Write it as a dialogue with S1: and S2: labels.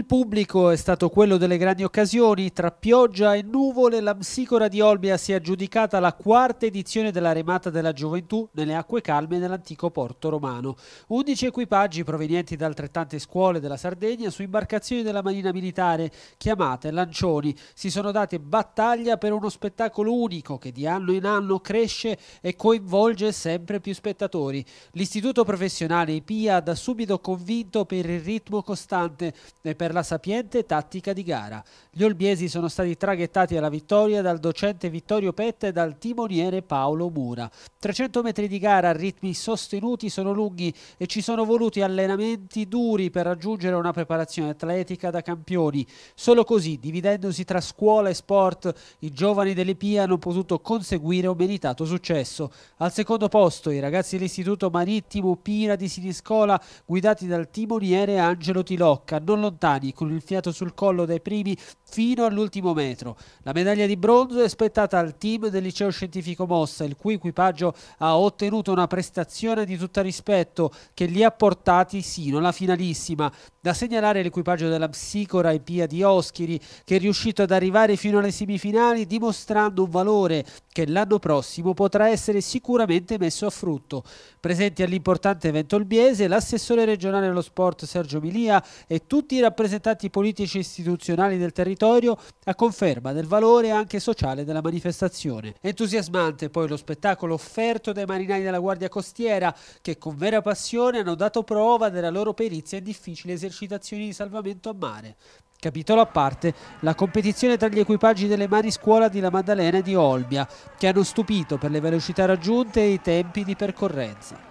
S1: Il pubblico è stato quello delle grandi occasioni, tra pioggia e nuvole la Psicora di Olbia si è aggiudicata la quarta edizione della remata della gioventù nelle acque calme dell'antico porto romano. Undici equipaggi provenienti da altrettante scuole della Sardegna su imbarcazioni della Marina Militare, chiamate lancioni, si sono date battaglia per uno spettacolo unico che di anno in anno cresce e coinvolge sempre più spettatori. L'istituto professionale IPIA da subito convinto per il ritmo costante e per per la sapiente tattica di gara. Gli olbiesi sono stati traghettati alla vittoria dal docente Vittorio Petta e dal timoniere Paolo Mura. 300 metri di gara a ritmi sostenuti sono lunghi e ci sono voluti allenamenti duri per raggiungere una preparazione atletica da campioni. Solo così, dividendosi tra scuola e sport, i giovani dell'EPI hanno potuto conseguire un meritato successo. Al secondo posto i ragazzi dell'Istituto Marittimo Pira di Siniscola, guidati dal timoniere Angelo Tilocca, non lontani mani, con il fiato sul collo dai primi fino all'ultimo metro. La medaglia di bronzo è spettata al team del liceo scientifico Mossa, il cui equipaggio ha ottenuto una prestazione di tutta rispetto che li ha portati sino alla finalissima. Da segnalare l'equipaggio della Psicora e Pia di Oschiri, che è riuscito ad arrivare fino alle semifinali dimostrando un valore che l'anno prossimo potrà essere sicuramente messo a frutto. Presenti all'importante evento Olbiese, l'assessore regionale dello sport Sergio Milia e tutti i rappresentanti rappresentanti politici e istituzionali del territorio a conferma del valore anche sociale della manifestazione. Entusiasmante poi lo spettacolo offerto dai marinai della Guardia Costiera che con vera passione hanno dato prova della loro perizia in difficili esercitazioni di salvamento a mare. Capitolo a parte la competizione tra gli equipaggi delle mari scuola di La Maddalena e di Olbia, che hanno stupito per le velocità raggiunte e i tempi di percorrenza.